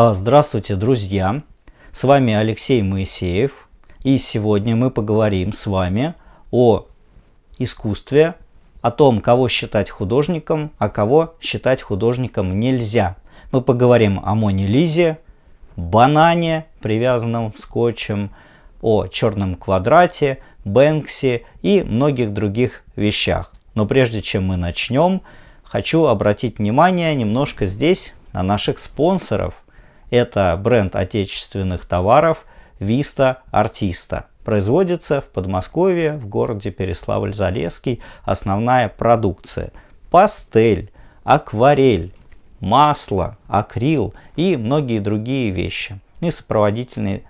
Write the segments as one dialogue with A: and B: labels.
A: А, здравствуйте, друзья! С вами Алексей Моисеев. И сегодня мы поговорим с вами о искусстве, о том, кого считать художником, а кого считать художником нельзя. Мы поговорим о Моне Лизе, банане, привязанном скотчем, о черном квадрате, Бэнкси и многих других вещах. Но прежде чем мы начнем, хочу обратить внимание немножко здесь на наших спонсоров – это бренд отечественных товаров Vista Artista. Производится в Подмосковье, в городе Переславль-Залесский основная продукция. Пастель, акварель, масло, акрил и многие другие вещи. И сопроводительные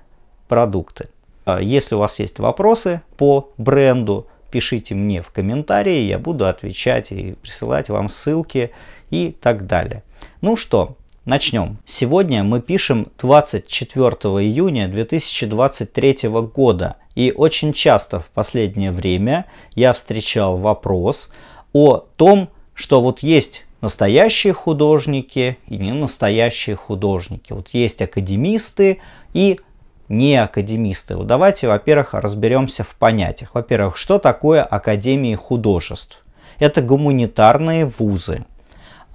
A: продукты. А если у вас есть вопросы по бренду, пишите мне в комментарии, я буду отвечать и присылать вам ссылки и так далее. Ну что, Начнем. Сегодня мы пишем 24 июня 2023 года. И очень часто в последнее время я встречал вопрос о том, что вот есть настоящие художники и не настоящие художники. Вот есть академисты и не академисты. Вот давайте, во-первых, разберемся в понятиях. Во-первых, что такое академии художеств? Это гуманитарные вузы.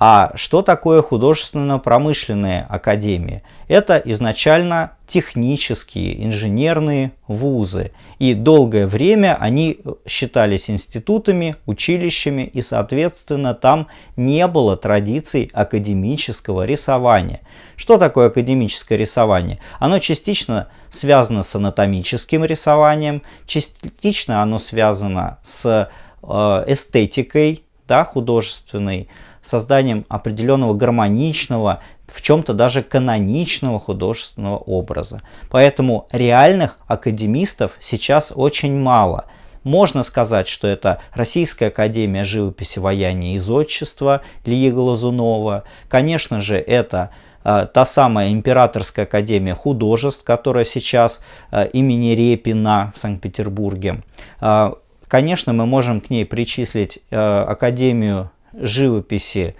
A: А что такое художественно-промышленные академии? Это изначально технические, инженерные вузы. И долгое время они считались институтами, училищами, и, соответственно, там не было традиций академического рисования. Что такое академическое рисование? Оно частично связано с анатомическим рисованием, частично оно связано с э, эстетикой да, художественной, созданием определенного гармоничного, в чем-то даже каноничного художественного образа. Поэтому реальных академистов сейчас очень мало – можно сказать, что это Российская академия живописи, вояния и зодчества Ильи Глазунова. Конечно же, это э, та самая Императорская академия художеств, которая сейчас э, имени Репина в Санкт-Петербурге. Э, конечно, мы можем к ней причислить э, Академию живописи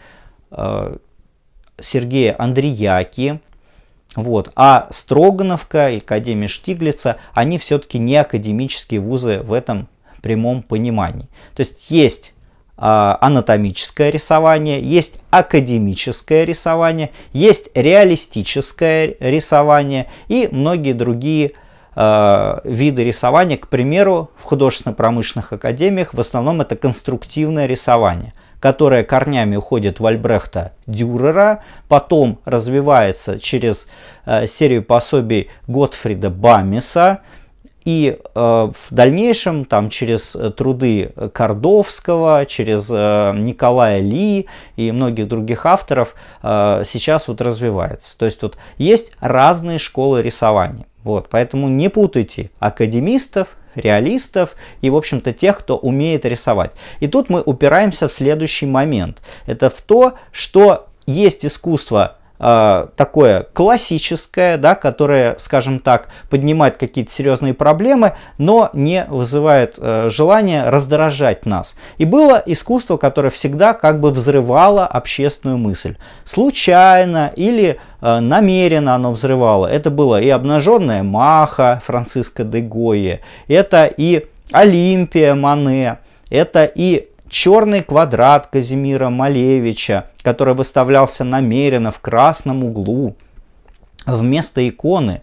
A: э, Сергея Андреяки, вот. А Строгановка и Академия Штиглица, они все-таки не академические вузы в этом прямом понимании. То есть есть а, анатомическое рисование, есть академическое рисование, есть реалистическое рисование и многие другие э, виды рисования. К примеру, в художественно-промышленных академиях в основном это конструктивное рисование которая корнями уходит в Альбрехта Дюрера, потом развивается через э, серию пособий Готфрида Бамиса, и э, в дальнейшем, там, через э, труды Кордовского, через э, Николая Ли и многих других авторов, э, сейчас вот развивается. То есть тут есть разные школы рисования. Вот, поэтому не путайте академистов реалистов и, в общем-то, тех, кто умеет рисовать. И тут мы упираемся в следующий момент. Это в то, что есть искусство Э, такое классическое, да, которое, скажем так, поднимает какие-то серьезные проблемы, но не вызывает э, желания раздражать нас. И было искусство, которое всегда как бы взрывало общественную мысль. Случайно или э, намеренно оно взрывало. Это было и обнаженная маха Франциска де Гойе, это и Олимпия Мане, это и черный квадрат Казимира Малевича, который выставлялся намеренно в красном углу вместо иконы,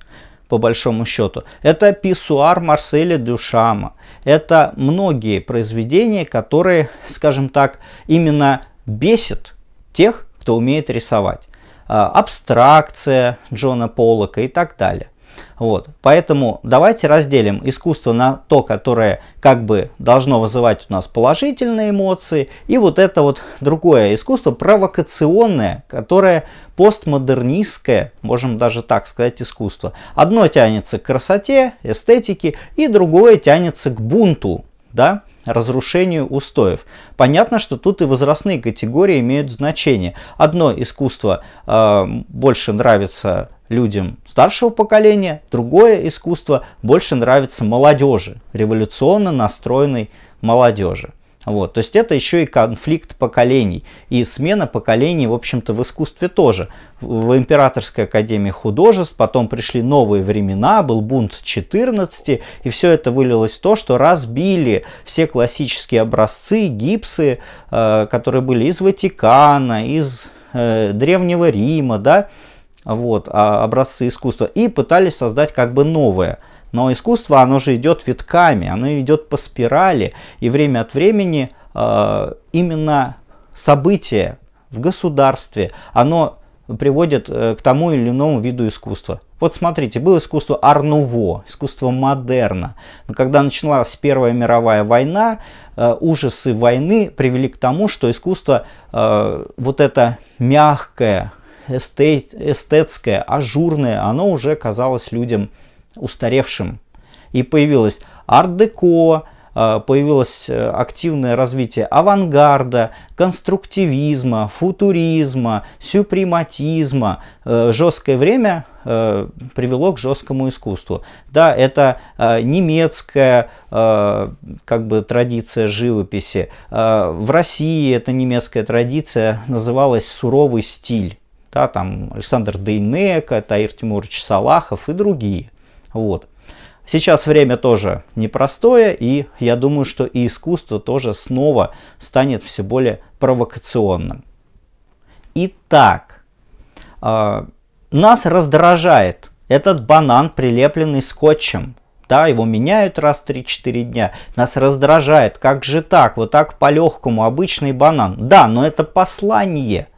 A: по большому счету. Это писсуар Марселя Дюшама. Это многие произведения, которые, скажем так, именно бесит тех, кто умеет рисовать. А, Абстракция Джона Поллока и так далее. Вот. Поэтому давайте разделим искусство на то, которое как бы должно вызывать у нас положительные эмоции, и вот это вот другое искусство, провокационное, которое постмодернистское, можем даже так сказать, искусство. Одно тянется к красоте, эстетике, и другое тянется к бунту, да, разрушению устоев. Понятно, что тут и возрастные категории имеют значение. Одно искусство э, больше нравится людям старшего поколения, другое искусство больше нравится молодежи, революционно настроенной молодежи. Вот, то есть это еще и конфликт поколений и смена поколений, в общем-то, в искусстве тоже. В Императорской академии художеств потом пришли новые времена, был бунт 14, и все это вылилось в то, что разбили все классические образцы, гипсы, э, которые были из Ватикана, из э, Древнего Рима, да, вот, а образцы искусства и пытались создать как бы новое. Но искусство, оно же идет витками, оно идет по спирали, и время от времени э, именно событие в государстве, оно приводит э, к тому или иному виду искусства. Вот смотрите, было искусство арнуво, искусство модерна. Но когда началась Первая мировая война, э, ужасы войны привели к тому, что искусство, э, вот это мягкое, эстетское, ажурное, оно уже казалось людям устаревшим. И появилось арт-деко, э, появилось э, активное развитие авангарда, конструктивизма, футуризма, сюпрематизма. Э, жесткое время привело к жесткому искусству. Да, это немецкая как бы традиция живописи. В России эта немецкая традиция называлась суровый стиль да, там Александр Дейнека, Таир Тимурович Салахов и другие. Вот. Сейчас время тоже непростое, и я думаю, что и искусство тоже снова станет все более провокационным. Итак, э, нас раздражает этот банан, прилепленный скотчем. Да, его меняют раз в 3-4 дня. Нас раздражает, как же так, вот так по-легкому, обычный банан. Да, но это послание –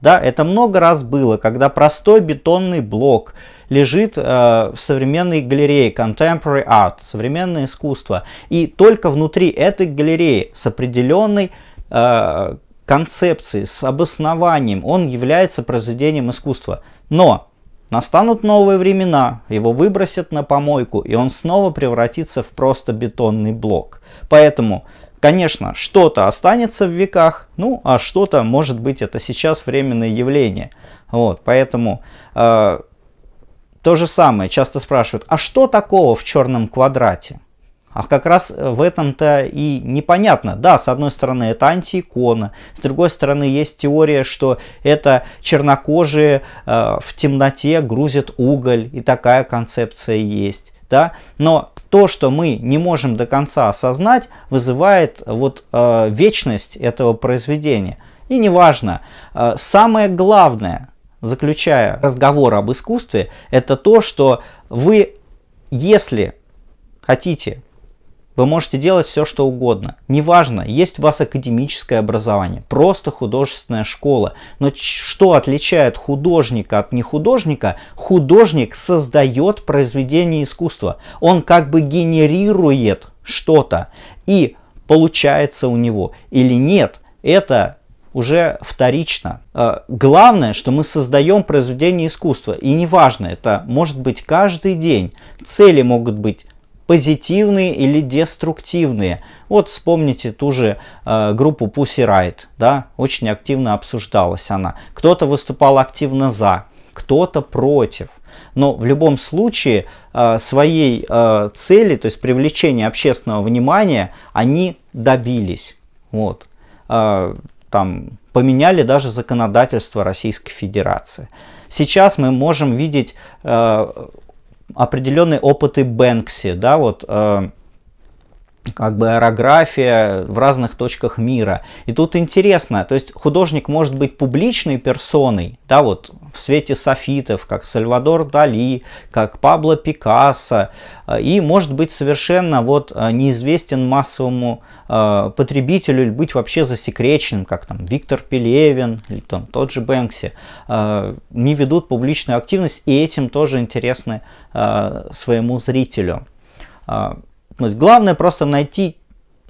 A: да, это много раз было, когда простой бетонный блок лежит э, в современной галерее Contemporary Art, современное искусство, и только внутри этой галереи с определенной э, концепцией, с обоснованием он является произведением искусства. Но настанут новые времена, его выбросят на помойку, и он снова превратится в просто бетонный блок. Поэтому Конечно, что-то останется в веках, ну а что-то, может быть, это сейчас временное явление. Вот, поэтому э, то же самое часто спрашивают, а что такого в черном квадрате? А как раз э, в этом-то и непонятно. Да, с одной стороны это антиикона, с другой стороны есть теория, что это чернокожие э, в темноте грузят уголь, и такая концепция есть. Да? Но то, что мы не можем до конца осознать, вызывает вот э, вечность этого произведения. И неважно, э, самое главное, заключая разговор об искусстве, это то, что вы, если хотите вы можете делать все, что угодно. Неважно, есть у вас академическое образование, просто художественная школа. Но что отличает художника от нехудожника? Художник создает произведение искусства. Он как бы генерирует что-то. И получается у него или нет, это уже вторично. А, главное, что мы создаем произведение искусства. И неважно, это может быть каждый день. Цели могут быть позитивные или деструктивные. Вот вспомните ту же э, группу Pussy Riot, да, очень активно обсуждалась она. Кто-то выступал активно за, кто-то против. Но в любом случае э, своей э, цели, то есть привлечения общественного внимания, они добились. Вот. Э, там поменяли даже законодательство Российской Федерации. Сейчас мы можем видеть э, определенные опыты Бэнкси, да, вот э, как бы аэрография в разных точках мира. И тут интересно, то есть художник может быть публичной персоной, да, вот в свете софитов, как Сальвадор Дали, как Пабло Пикассо, э, и может быть совершенно вот э, неизвестен массовому э, потребителю или быть вообще засекреченным, как там Виктор Пелевин или там тот же Бэнкси, э, не ведут публичную активность, и этим тоже интересны э, своему зрителю. Э, подчеркнуть. Главное просто найти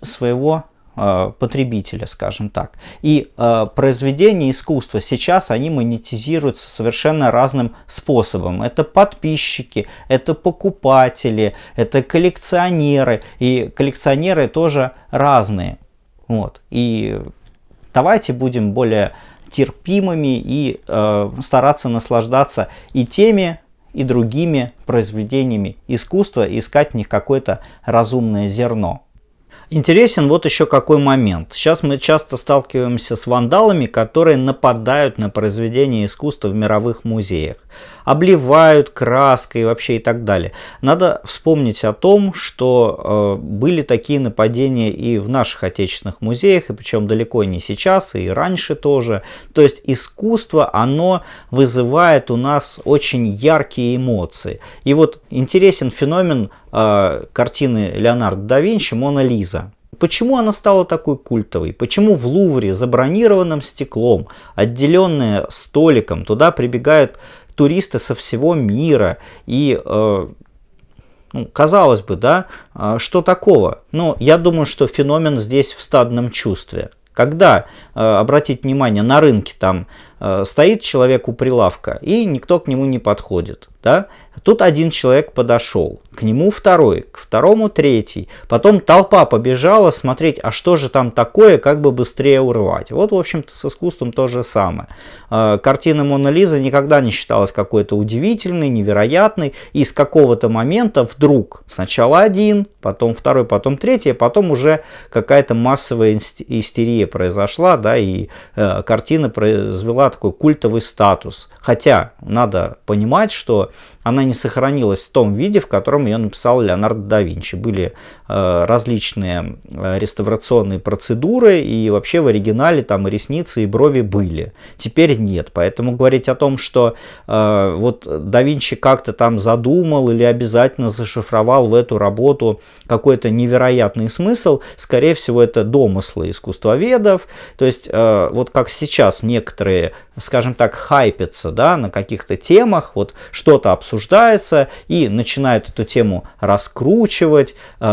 A: своего э, потребителя, скажем так. И э, произведения искусства сейчас они монетизируются совершенно разным способом. Это подписчики, это покупатели, это коллекционеры. И коллекционеры тоже разные. Вот. И давайте будем более терпимыми и э, стараться наслаждаться и теми и другими произведениями искусства и искать в них какое-то разумное зерно. Интересен вот еще какой момент. Сейчас мы часто сталкиваемся с вандалами, которые нападают на произведения искусства в мировых музеях. Обливают краской вообще и так далее. Надо вспомнить о том, что э, были такие нападения и в наших отечественных музеях, и причем далеко не сейчас, и раньше тоже. То есть искусство, оно вызывает у нас очень яркие эмоции. И вот интересен феномен Э, картины Леонардо да Винчи «Мона Лиза». Почему она стала такой культовой? Почему в Лувре за бронированным стеклом, отделенная столиком, туда прибегают туристы со всего мира и э, ну, казалось бы, да, э, что такого? Но я думаю, что феномен здесь в стадном чувстве. Когда, э, обратить внимание, на рынке там стоит человек у прилавка, и никто к нему не подходит. Да? Тут один человек подошел, к нему второй, к второму третий. Потом толпа побежала смотреть, а что же там такое, как бы быстрее урвать. Вот, в общем-то, с искусством то же самое. А, картина Мона Лиза никогда не считалась какой-то удивительной, невероятной. И с какого-то момента вдруг сначала один, потом второй, потом третий, а потом уже какая-то массовая истерия произошла, да, и э, картина произвела такой культовый статус. Хотя надо понимать, что она не сохранилась в том виде, в котором ее написал Леонардо да Винчи. Были э, различные э, реставрационные процедуры, и вообще в оригинале там и ресницы, и брови были. Теперь нет. Поэтому говорить о том, что э, вот да Винчи как-то там задумал или обязательно зашифровал в эту работу какой-то невероятный смысл, скорее всего, это домыслы искусствоведов. То есть, э, вот как сейчас некоторые, скажем так, хайпятся да, на каких-то темах, вот что что-то обсуждается и начинают эту тему раскручивать, э,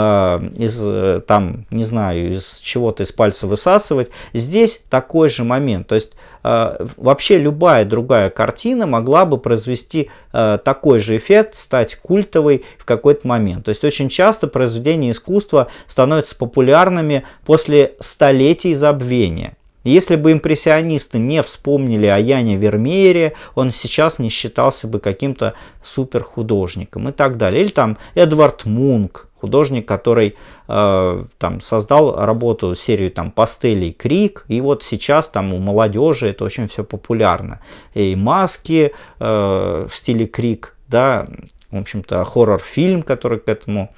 A: из, э, там, не знаю, из чего-то из пальца высасывать. Здесь такой же момент. То есть э, вообще любая другая картина могла бы произвести такой же эффект, стать культовой в какой-то момент. То есть очень часто произведения искусства становятся популярными после столетий забвения. Если бы импрессионисты не вспомнили о Яне Вермеере, он сейчас не считался бы каким-то суперхудожником и так далее. Или там Эдвард Мунк, художник, который э, там создал работу, серию там пастелей Крик, и вот сейчас там у молодежи это очень все популярно. И маски э, в стиле Крик, да, в общем-то, хоррор-фильм, который к этому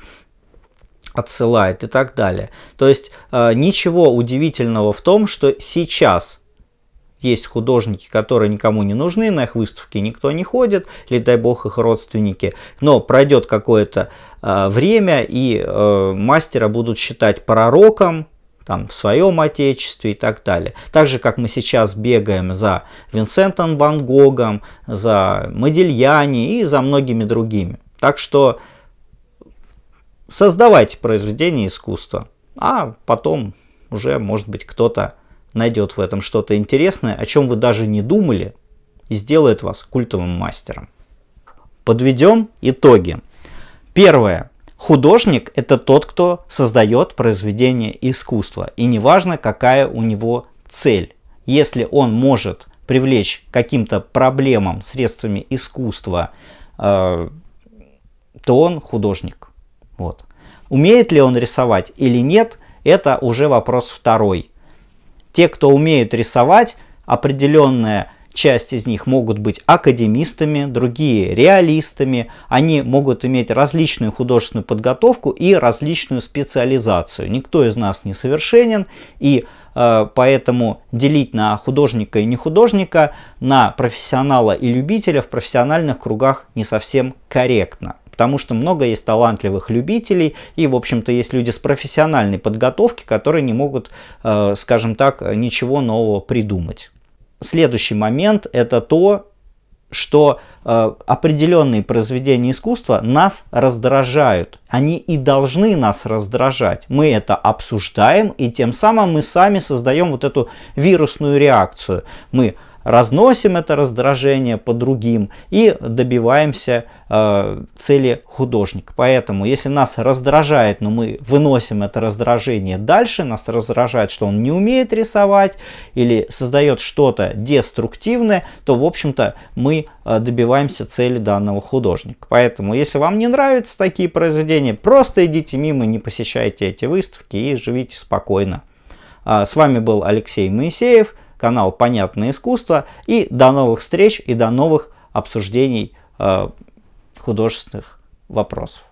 A: отсылает и так далее. То есть э, ничего удивительного в том, что сейчас есть художники, которые никому не нужны, на их выставке никто не ходит, или дай бог их родственники. Но пройдет какое-то э, время, и э, мастера будут считать пророком там, в своем отечестве и так далее. Так же, как мы сейчас бегаем за Винсентом Ван Гогом, за Модильяни и за многими другими. Так что создавайте произведение искусства, а потом уже, может быть, кто-то найдет в этом что-то интересное, о чем вы даже не думали, и сделает вас культовым мастером. Подведем итоги. Первое. Художник – это тот, кто создает произведение искусства, и неважно, какая у него цель. Если он может привлечь каким-то проблемам средствами искусства, э, то он художник. Вот. Умеет ли он рисовать или нет, это уже вопрос второй. Те, кто умеют рисовать, определенная часть из них могут быть академистами, другие реалистами, они могут иметь различную художественную подготовку и различную специализацию. Никто из нас не совершенен, и э, поэтому делить на художника и не художника, на профессионала и любителя в профессиональных кругах не совсем корректно потому что много есть талантливых любителей, и, в общем-то, есть люди с профессиональной подготовки, которые не могут, э, скажем так, ничего нового придумать. Следующий момент – это то, что э, определенные произведения искусства нас раздражают. Они и должны нас раздражать. Мы это обсуждаем, и тем самым мы сами создаем вот эту вирусную реакцию. Мы разносим это раздражение по другим и добиваемся э, цели художник. Поэтому, если нас раздражает, но мы выносим это раздражение дальше, нас раздражает, что он не умеет рисовать или создает что-то деструктивное, то, в общем-то, мы э, добиваемся цели данного художника. Поэтому, если вам не нравятся такие произведения, просто идите мимо, не посещайте эти выставки и живите спокойно. А, с вами был Алексей Моисеев канал «Понятное искусство». И до новых встреч и до новых обсуждений э, художественных вопросов.